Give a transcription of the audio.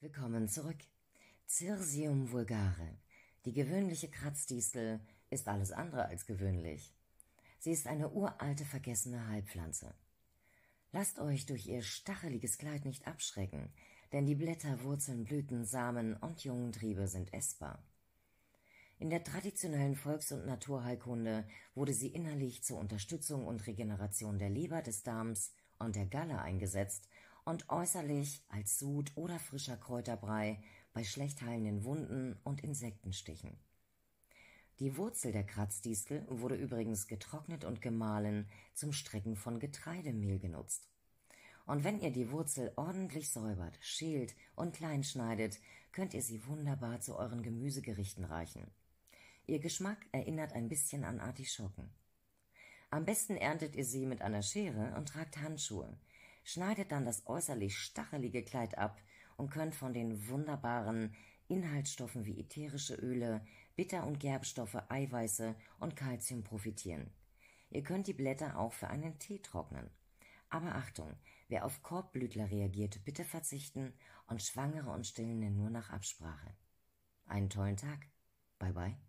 Willkommen zurück. Cirsium vulgare. Die gewöhnliche Kratzdistel ist alles andere als gewöhnlich. Sie ist eine uralte vergessene Heilpflanze. Lasst euch durch ihr stacheliges Kleid nicht abschrecken, denn die Blätter, Wurzeln, Blüten, Samen und jungen Triebe sind essbar. In der traditionellen Volks- und Naturheilkunde wurde sie innerlich zur Unterstützung und Regeneration der Leber, des Darms und der Galle eingesetzt und äußerlich als Sud oder frischer Kräuterbrei bei schlecht heilenden Wunden und Insektenstichen. Die Wurzel der Kratzdistel wurde übrigens getrocknet und gemahlen zum Strecken von Getreidemehl genutzt. Und wenn ihr die Wurzel ordentlich säubert, schält und kleinschneidet, könnt ihr sie wunderbar zu euren Gemüsegerichten reichen. Ihr Geschmack erinnert ein bisschen an Artischocken. Am besten erntet ihr sie mit einer Schere und tragt Handschuhe, schneidet dann das äußerlich stachelige Kleid ab und könnt von den wunderbaren Inhaltsstoffen wie ätherische Öle, Bitter- und Gerbstoffe, Eiweiße und Kalzium profitieren. Ihr könnt die Blätter auch für einen Tee trocknen. Aber Achtung, wer auf Korbblütler reagiert, bitte verzichten und Schwangere und Stillende nur nach Absprache. Einen tollen Tag. Bye bye.